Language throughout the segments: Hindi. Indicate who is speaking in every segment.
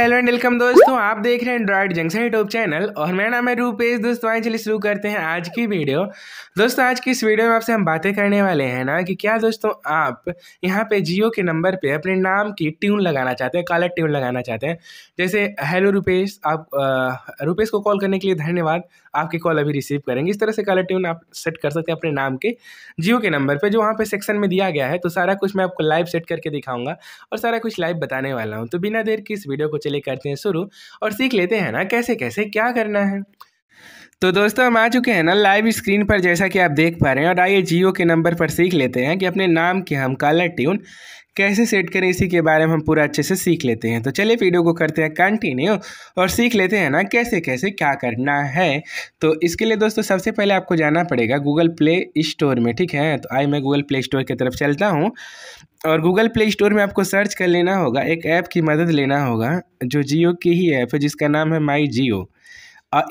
Speaker 1: हेलो एंड वेलकम दोस्तों आप देख रहे हैं एंड्रॉयड जंक्शन यूट्यूब चैनल और मेरा नाम है रूपेश दोस्तों आए चलिए शुरू करते हैं आज की वीडियो दोस्तों आज की इस वीडियो में आपसे हम बातें करने वाले हैं ना कि क्या दोस्तों आप यहाँ पे जियो के नंबर पे अपने नाम की ट्यून लगाना चाहते हैं कॉलर ट्यून लगाना चाहते हैं जैसे हेलो रूपेश आप रूपेश को कॉल करने के लिए धन्यवाद आपकी कॉल अभी रिसीव करेंगे इस तरह से कॉलर ट्यून आप सेट कर सकते हैं अपने नाम के जियो के नंबर पर जो वहाँ पर सेक्शन में दिया गया है तो सारा कुछ मैं आपको लाइव सेट करके दिखाऊँगा और सारा कुछ लाइव बताने वाला हूँ तो बिना देर की इस वीडियो को चले करते हैं शुरू और सीख लेते हैं ना कैसे कैसे क्या करना है तो दोस्तों हम आ चुके हैं ना लाइव स्क्रीन पर जैसा कि आप देख पा रहे हैं और आइए जियो के नंबर पर सीख लेते हैं कि अपने नाम के हम कलर ट्यून कैसे सेट करें इसी के बारे में हम पूरा अच्छे से सीख लेते हैं तो चलिए वीडियो को करते हैं कंटिन्यू और सीख लेते हैं ना कैसे कैसे क्या करना है तो इसके लिए दोस्तों सबसे पहले आपको जाना पड़ेगा गूगल प्ले स्टोर में ठीक है तो आई मैं गूगल प्ले स्टोर की तरफ चलता हूँ और गूगल प्ले स्टोर में आपको सर्च कर लेना होगा एक ऐप की मदद लेना होगा जो जियो की ही ऐप है जिसका नाम है माई जियो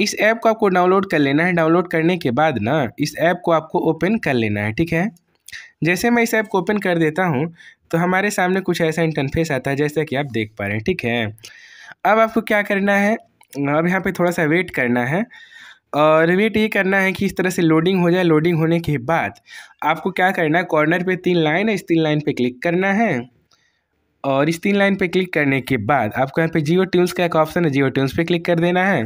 Speaker 1: इस ऐप को आपको डाउनलोड कर लेना है डाउनलोड करने के बाद ना इस ऐप को आपको ओपन कर लेना है ठीक है जैसे मैं इस ऐप को ओपन कर देता हूँ तो हमारे सामने कुछ ऐसा इंटरफेस आता है जैसा कि आप देख पा रहे हैं ठीक है अब आपको क्या करना है अब यहाँ पे थोड़ा सा वेट करना है और वेट ये करना है कि इस तरह से लोडिंग हो जाए लोडिंग होने के बाद आपको क्या करना है कॉर्नर पे तीन लाइन है इस तीन लाइन पे क्लिक करना है और इस तीन लाइन पे क्लिक करने के बाद आपको यहाँ पे जियो ट्यून्स का एक ऑप्शन है जियो ट्यून्स पे क्लिक कर देना है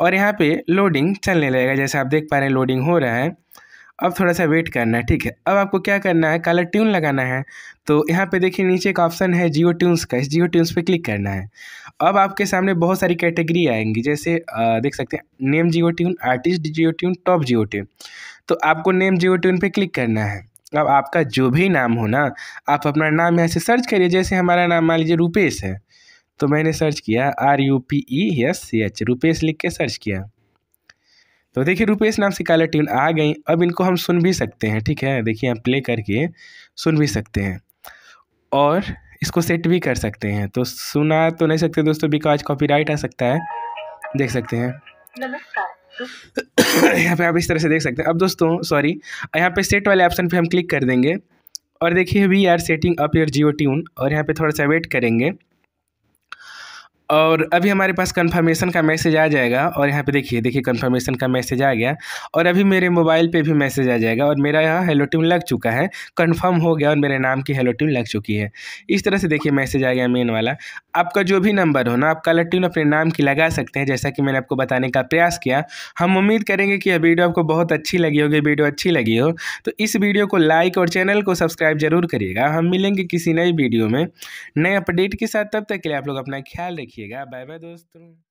Speaker 1: और यहाँ पे लोडिंग चलने लगेगा जैसे आप देख पा रहे हैं लोडिंग हो रहा है अब थोड़ा सा वेट करना है ठीक है अब आपको क्या करना है कलर ट्यून लगाना है तो यहाँ पे देखिए नीचे एक ऑप्शन है जियो ट्यून्स का इस जियो ट्यून्स पे क्लिक करना है अब आपके सामने बहुत सारी कैटेगरी आएंगी जैसे आ, देख सकते हैं name Jio tune artist Jio tune top Jio tune तो आपको नेम जियो ट्यून पर क्लिक करना है अब आपका जो भी नाम हो ना आप अपना नाम यहाँ से सर्च करिए जैसे हमारा नाम मान लीजिए रूपेश है तो मैंने सर्च किया R U P E S C H Rupesh लिख के सर्च किया तो देखिए रूपेश नाम से काला ट्यून आ गई अब इनको हम सुन भी सकते हैं ठीक है देखिए आप प्ले करके सुन भी सकते हैं और इसको सेट भी कर सकते हैं तो सुना तो नहीं सकते दोस्तों बिकॉज राइट आ सकता है देख सकते हैं यहाँ पे आप इस तरह से देख सकते हैं अब दोस्तों सॉरी यहाँ पे सेट वाले ऑप्शन पे हम क्लिक कर देंगे और देखिए we are setting up your Jio tune और यहाँ पे थोड़ा सा वेट करेंगे और अभी हमारे पास कंफर्मेशन का मैसेज आ जाएगा और यहाँ पे देखिए देखिए कंफर्मेशन का मैसेज आ गया और अभी मेरे मोबाइल पे भी मैसेज आ जाएगा और मेरा यहाँ हेलो टीम लग चुका है कंफर्म हो गया और मेरे नाम की हेलो टीम लग चुकी है इस तरह से देखिए मैसेज आ गया मेन वाला आपका जो भी नंबर हो ना आप कलर टीम अपने नाम की लगा सकते हैं जैसा कि मैंने आपको बताने का प्रयास किया हम उम्मीद करेंगे कि यह वीडियो आपको बहुत अच्छी लगी होगी वीडियो अच्छी लगी हो तो इस वीडियो को लाइक और चैनल को सब्सक्राइब जरूर करिएगा हम मिलेंगे किसी नई वीडियो में नए अपडेट के साथ तब तक के लिए आप लोग अपना ख्याल रखिए देखिएगा बाय बाय दोस्तों